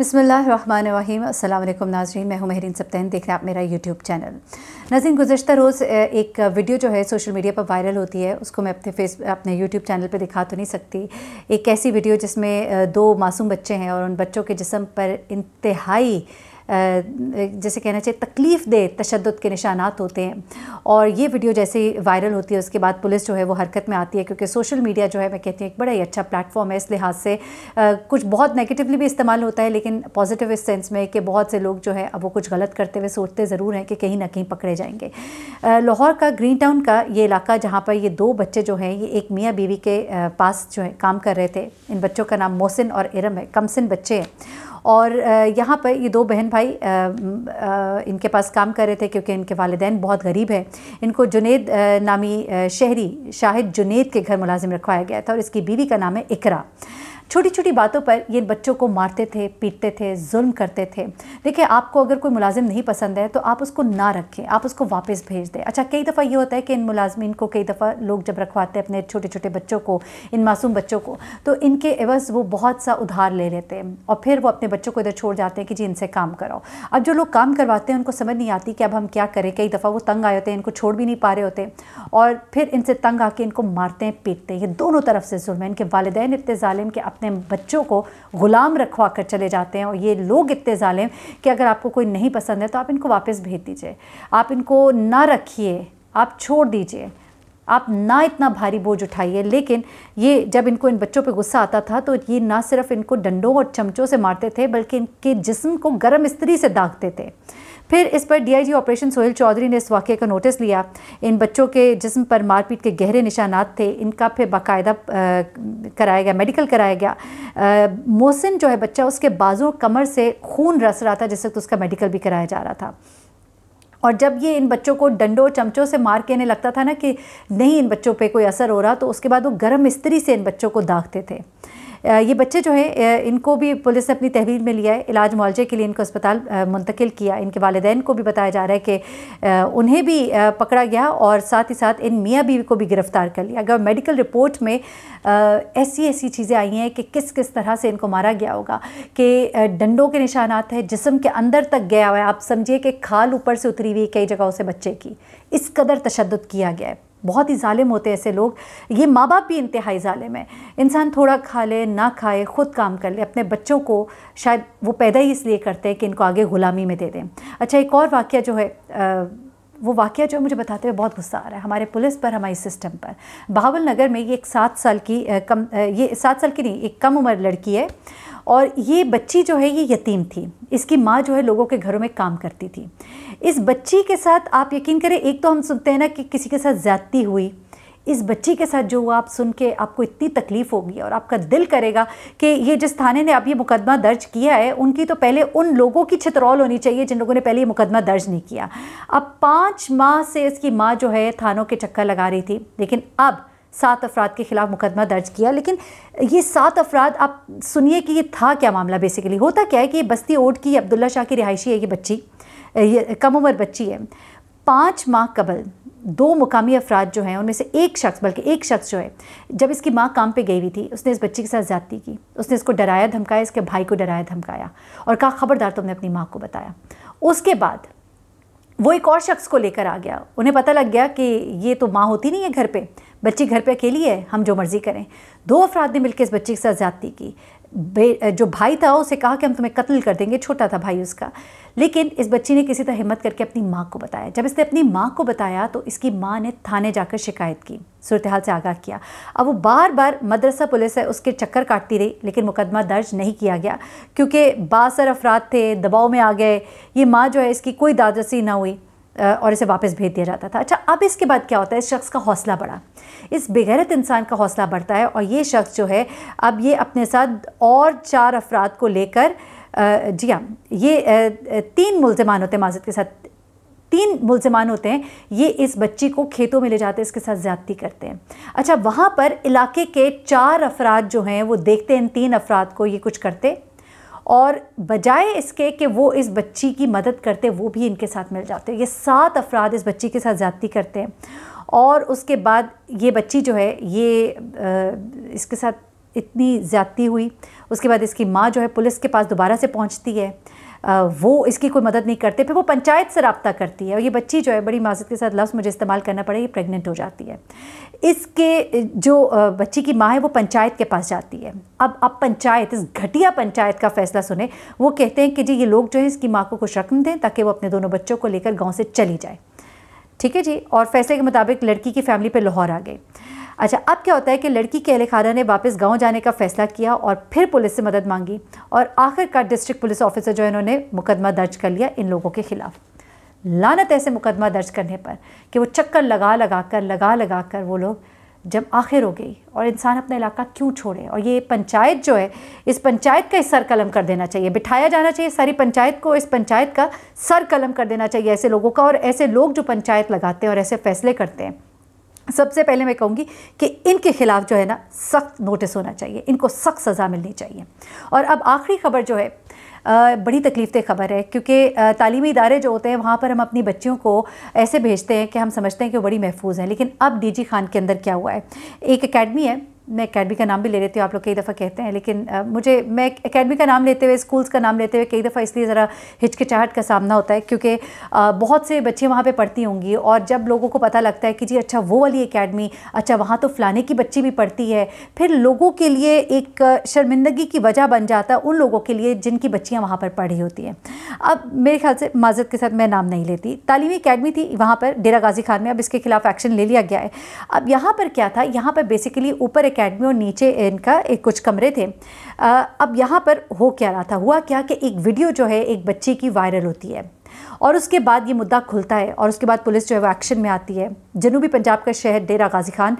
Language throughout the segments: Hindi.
बसमीम अल्लाम नाजरीन मैं हूं महरीन सप्तैन देख रहे हैं आप मेरा यूट्यूब चैनल नाजीन गुजशत रोज़ एक वीडियो जो है सोशल मीडिया पर वायरल होती है उसको मैं अपने फेस अपने यूट्यूब चैनल पर दिखा तो नहीं सकती एक ऐसी वीडियो जिसमें दो मासूम बच्चे हैं और उन बच्चों के जिसम पर इंतहाई जैसे कहना चाहिए तकलीफ़ दे तशद के निशानात होते हैं और ये वीडियो जैसे वायरल होती है उसके बाद पुलिस जो है वो हरकत में आती है क्योंकि सोशल मीडिया जो है मैं कहती हूँ एक बड़ा ही अच्छा प्लेटफॉर्म है इस लिहाज से कुछ बहुत नेगेटिवली भी इस्तेमाल होता है लेकिन पॉजिटिव इस सेंस में कि बहुत से लोग जो है अब वो कुछ गलत करते हुए सोचते ज़रूर हैं कि कहीं ना कहीं पकड़े जाएंगे लाहौर का ग्रीन टाउन का ये इलाका जहाँ पर ये दो बच्चे जो हैं ये एक मियाँ बीवी के पास जो है काम कर रहे थे इन बच्चों का नाम मोहसिन और इरम है कमसिन बच्चे हैं और यहाँ पर ये दो बहन भाई आ, आ, इनके पास काम कर रहे थे क्योंकि इनके वालदेन बहुत गरीब हैं इनको जुनेद नामी शहरी शाहिद जुनेद के घर मुलाजिम रखवाया गया था और इसकी बीवी का नाम है इकरा छोटी छोटी बातों पर ये बच्चों को मारते थे पीटते थे जुल्म करते थे देखिए आपको अगर कोई मुलाजिम नहीं पसंद है तो आप उसको ना रखें आप उसको वापस भेज दें अच्छा कई दफ़ा ये होता है कि इन मुलाजमीन को कई दफ़ा लोग जब रखवाते हैं अपने छोटे छोटे बच्चों को इन मासूम बच्चों को तो इनके एवज़ वो बहुत सा उधार ले लेते हैं और फिर वो अपने बच्चों को इधर छोड़ जाते हैं कि जी इनसे काम कराओ अब जो लोग काम करवाते हैं उनको समझ नहीं आती कि अब हम क्या करें कई दफ़ा वो तंग आए होते हैं इनको छोड़ भी नहीं पा रहे होते और फिर इनसे तंग आके इनको मारते हैं पीटते हैं ये दोनों तरफ से जुल्म है इनके वालदे इतने ालिम के अपने बच्चों को ग़ुलाम रखवा कर चले जाते हैं और ये लोग इतने ालिम कि अगर आपको कोई नहीं पसंद है तो आप इनको वापस भेज दीजिए आप इनको ना रखिए आप छोड़ दीजिए आप ना इतना भारी बोझ उठाइए लेकिन ये जब इनको इन बच्चों पे गुस्सा आता था तो ये ना सिर्फ इनको डंडों और चमचों से मारते थे बल्कि इनके जिस्म को गर्म स्त्री से दागते थे फिर इस पर डीआईजी ऑपरेशन सोहेल चौधरी ने इस वाक्य का नोटिस लिया इन बच्चों के जिसम पर मारपीट के गहरे निशानात थे इनका फिर बाकायदा कराया गया मेडिकल कराया गया मोहसिन जो है बच्चा उसके बाजू कमर से खून रस रहा था जिस वक्त उसका मेडिकल भी कराया जा रहा था और जब ये इन बच्चों को डंडों चमचों से मार के इन्हें लगता था ना कि नहीं इन बच्चों पर कोई असर हो रहा तो उसके बाद वो गर्म स्त्री से इन बच्चों को दागते थे ये बच्चे जो हैं इनको भी पुलिस ने अपनी तहवील में लिया है इलाज मुआवजे के लिए इनको अस्पताल मुंतकिल किया इनके वालदेन को भी बताया जा रहा है कि उन्हें भी पकड़ा गया और साथ ही साथ इन मियाँ बीवी को भी गिरफ़्तार कर लिया अगर मेडिकल रिपोर्ट में ऐसी ऐसी चीज़ें आई हैं कि किस किस तरह से इनको मारा गया होगा कि डंडों के निशानात है जिसम के अंदर तक गया हुआ है आप समझिए कि खाल ऊपर से उतरी हुई कई जगहों से बच्चे की इस कदर तशद किया गया है बहुत ही ालिम होते हैं ऐसे लोग ये माँ बाप भी इंतहाई ालिम है इंसान थोड़ा खा ले ना खाए ख़ुद काम कर ले अपने बच्चों को शायद वो पैदा ही इसलिए करते हैं कि इनको आगे ग़ुलामी में दे दें अच्छा एक और वाक़ जो है आ, वो वाक्य जो मुझे बताते हुए बहुत गुस्सा आ रहा है हमारे पुलिस पर हमारे सिस्टम पर बहावल नगर में ये एक सात साल की कम ये सात साल की नहीं एक कम उम्र लड़की है और ये बच्ची जो है ये यतीम थी इसकी माँ जो है लोगों के घरों में काम करती थी इस बच्ची के साथ आप यकीन करें एक तो हम सुनते हैं ना कि किसी के साथ ज़्यादती हुई इस बच्ची के साथ जो हुआ आप सुन के आपको इतनी तकलीफ़ होगी और आपका दिल करेगा कि ये जिस थाने ने आप ये मुकदमा दर्ज किया है उनकी तो पहले उन लोगों की छतरौल होनी चाहिए जिन लोगों ने पहले ये मुकदमा दर्ज नहीं किया अब पाँच माह से इसकी माँ जो है थानों के चक्कर लगा रही थी लेकिन अब सात अफराद के ख़िलाफ़ मुकदमा दर्ज किया लेकिन ये सात अफराद आप सुनिए कि ये था क्या मामला बेसिकली होता क्या है कि ये बस्ती ओट की अब्दुल्ला शाह की रिहायशी है ये बच्ची ये कम उम्र बच्ची है पाँच माह कबल दो मुकामी अफराद जो हैं उनमें से एक शख्स बल्कि एक शख्स जो है जब इसकी माँ काम पे गई हुई थी उसने इस बच्चे के साथ ज़्यादती की उसने इसको डराया धमकाया इसके भाई को डराया धमकाया और कहा ख़बरदार तुमने अपनी माँ को बताया उसके बाद वो एक और शख्स को लेकर आ गया उन्हें पता लग गया कि ये तो माँ होती नहीं है घर पर बच्ची घर पर अकेली है हम जो मर्ज़ी करें दो अफराद ने मिलकर इस बच्चे के साथ ज़्यादती की जो भाई था उसे कहा कि हम तुम्हें कत्ल कर देंगे छोटा था भाई उसका लेकिन इस बच्ची ने किसी तरह हिम्मत करके अपनी माँ को बताया जब इसने अपनी माँ को बताया तो इसकी माँ ने थाने जाकर शिकायत की सूरत हाल से आगाह किया अब वो बार बार मदरसा पुलिस है उसके चक्कर काटती रही लेकिन मुकदमा दर्ज नहीं किया गया क्योंकि बासर अफराद थे दबाव में आ गए ये माँ जो है इसकी कोई दादरसी ना हुई और इसे वापस भेज दिया जाता था अच्छा अब इसके बाद क्या होता है इस शख्स का हौसला बढ़ा इस बेगैरत इंसान का हौसला बढ़ता है और ये शख्स जो है अब ये अपने साथ और चार अफराद को लेकर जी हाँ ये तीन मुलजमान होते हैं माजद के साथ तीन मुलजमान होते हैं ये इस बच्ची को खेतों में ले जाते हैं इसके साथ ज़्यादती करते हैं अच्छा वहाँ पर इलाके के चार अफराद जो हैं वो देखते हैं इन तीन अफराद को ये कुछ करते और बजाय इसके कि वो इस बच्ची की मदद करते वो भी इनके साथ मिल जाते हैं ये सात अफराद इस बच्ची के साथ ज़्यादती करते हैं और उसके बाद ये बच्ची जो है ये आ, इसके साथ इतनी ज़्यादती हुई उसके बाद इसकी माँ जो है पुलिस के पास दोबारा से पहुँचती है वो इसकी कोई मदद नहीं करते फिर वो पंचायत से रबता करती है और ये बच्ची जो है बड़ी माजत के साथ लफ्ज़ मुझे इस्तेमाल करना पड़ेगा ये प्रेगनेंट हो जाती है इसके जो बच्ची की माँ है वो पंचायत के पास जाती है अब अब पंचायत इस घटिया पंचायत का फैसला सुने वो कहते हैं कि जी ये लोग जो है इसकी माँ को कुछ रकम दें ताकि वो अपने दोनों बच्चों को लेकर गाँव से चली जाए ठीक है जी और फैसले के मुताबिक लड़की की फैमिली पर लाहौर आ गई अच्छा अब क्या होता है कि लड़की के अहले खाना ने वापस गाँव जाने का फैसला किया और फिर पुलिस से मदद मांगी और आखिरकार डिस्ट्रिक्ट पुलिस ऑफिसर जो है इन्होंने मुकदमा दर्ज कर लिया इन लोगों के ख़िलाफ़ लानत ऐसे मुकदमा दर्ज करने पर कि वो चक्कर लगा लगा कर लगा लगा कर वो लोग जब आखिर हो गई और इंसान अपना इलाका क्यों छोड़े और ये पंचायत जो है इस पंचायत का ही सर कलम कर देना चाहिए बिठाया जाना चाहिए सारी पंचायत को इस पंचायत का सर कलम कर देना चाहिए ऐसे लोगों का और ऐसे लोग जो पंचायत लगाते हैं और ऐसे फैसले करते हैं सबसे पहले मैं कहूँगी कि इनके ख़िलाफ़ जो है ना सख्त नोटिस होना चाहिए इनको सख्त सज़ा मिलनी चाहिए और अब आखिरी खबर जो है बड़ी तकलीफ दह खबर है क्योंकि तालीमी इदारे जो होते हैं वहाँ पर हम अपनी बच्चियों को ऐसे भेजते हैं कि हम समझते हैं कि वो बड़ी महफूज हैं लेकिन अब डी जी खान के अंदर क्या हुआ है एक अकेडमी है मैं अकेडमी का नाम भी ले लेती हूँ आप लोग कई दफ़ा कहते हैं लेकिन आ, मुझे मैं अकेडमी का नाम लेते हुए स्कूल्स का नाम लेते हुए कई दफ़ा इसलिए ज़रा हिचकिचाहट का सामना होता है क्योंकि बहुत से बच्चे वहाँ पे पढ़ती होंगी और जब लोगों को पता लगता है कि जी अच्छा वो वाली अकेडमी अच्छा वहाँ तो फ़लाने की बच्ची भी पढ़ती है फिर लोगों के लिए एक शर्मिंदगी की वजह बन जाता है उन लोगों के लिए जिनकी बच्चियाँ वहाँ पर पढ़ी होती हैं अब मेरे ख्याल से माजत के साथ मैं नाम नहीं लेती तालीमी अकेडमी थी वहाँ पर डेरा गाजी खान में अब इसके खिलाफ एक्शन ले लिया गया है अब यहाँ पर क्या था यहाँ पर बेसिकली ऊपर एकेडमी और नीचे इनका एक कुछ कमरे थे आ, अब यहाँ पर हो क्या रहा था हुआ क्या कि एक वीडियो जो है एक बच्ची की वायरल होती है और उसके बाद ये मुद्दा खुलता है और उसके बाद पुलिस जो है वो एक्शन में आती है जनूबी पंजाब का शहर डेरा गाजी खान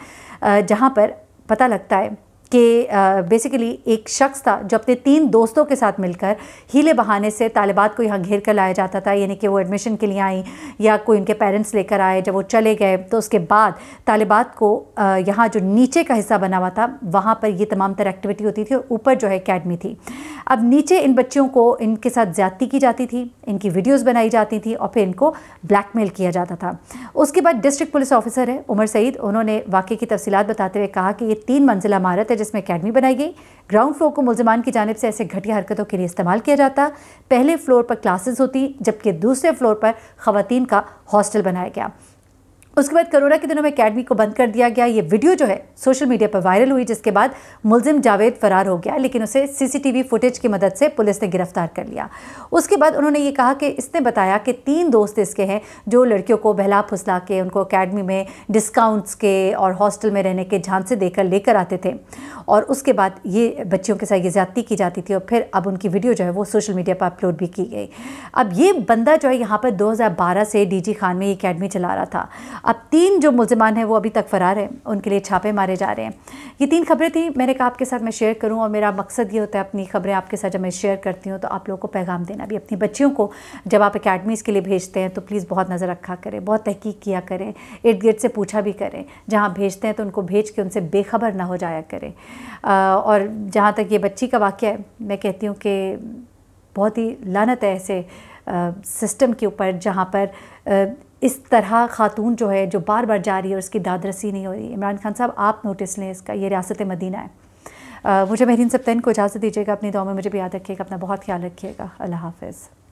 जहाँ पर पता लगता है कि बेसिकली एक शख्स था जो अपने तीन दोस्तों के साथ मिलकर हीले बहाने से तालिबात को यहाँ घेर कर लाया जाता था यानी कि वो एडमिशन के लिए आई या कोई उनके पेरेंट्स लेकर आए जब वो चले गए तो उसके बाद तालिबात को यहाँ जो नीचे का हिस्सा बना हुआ था वहाँ पर ये तमाम तरह एक्टिविटी होती थी और ऊपर जो है अकेडमी थी अब नीचे इन बच्चियों को इनके साथ ज़्यादती की जाती थी इनकी वीडियोस बनाई जाती थी और फिर इनको ब्लैकमेल किया जाता था उसके बाद डिस्ट्रिक्ट पुलिस ऑफिसर है उमर सईद उन्होंने वाक़े की तफसीत बताते हुए कहा कि ये तीन मंजिला इमारत है जिसमें अकेडमी बनाई गई ग्राउंड फ्लोर को मुलजमान की जानब से ऐसे घटिया हरकतों के लिए इस्तेमाल किया जाता पहले फ्लोर पर क्लासेस होती जबकि दूसरे फ्लोर पर खातन का हॉस्टल बनाया गया उसके बाद कोरोना के दिनों में अकेडमी को बंद कर दिया गया ये वीडियो जो है सोशल मीडिया पर वायरल हुई जिसके बाद मुलजिम जावेद फरार हो गया लेकिन उसे सीसीटीवी फुटेज की मदद से पुलिस ने गिरफ्तार कर लिया उसके बाद उन्होंने ये कहा कि इसने बताया कि तीन दोस्त इसके हैं जो लड़कियों को बहला फुसला के उनको अकेडमी में डिस्काउंट्स के और हॉस्टल में रहने के झांसे देकर लेकर आते थे और उसके बाद ये बच्चियों के साथ ये ज़्यादती की जाती थी और फिर अब उनकी वीडियो जो है वो सोशल मीडिया पर अपलोड भी की गई अब ये बंदा जो है यहाँ पर दो से डी खान में ये अकेडमी चला रहा था अब तीन जो मुलजमान हैं वो अभी तक फ़रार हैं उनके लिए छापे मारे जा रहे हैं ये तीन खबरें थी मैंने कहा आपके साथ मैं शेयर करूँ और मेरा मकसद ये होता है अपनी खबरें आपके साथ जब मैं शेयर करती हूँ तो आप लोगों को पैगाम देना भी अपनी बच्चियों को जब आप अकेडमीज़ के लिए भेजते हैं तो प्लीज़ बहुत नज़र रखा करें बहुत तहकीक किया करें इर्द गिर्द से पूछा भी करें जहाँ भेजते हैं तो उनको भेज के उनसे बेखबर ना हो जाया करें और जहाँ तक ये बच्ची का वाक्य है मैं कहती हूँ कि बहुत ही लानत है ऐसे सिस्टम के ऊपर जहाँ पर इस तरह खातून जो है जो बार बार जा रही है उसकी दादरसी नहीं हो रही इमरान खान साहब आप नोटिस लें इसका ये रियासत मदीना है आ, मुझे महरीन सप्तन को इजाज़त दीजिएगा अपनी दौ में मुझे भी याद रखिएगा अपना बहुत ख्याल रखिएगा अल्लाह हाफिज़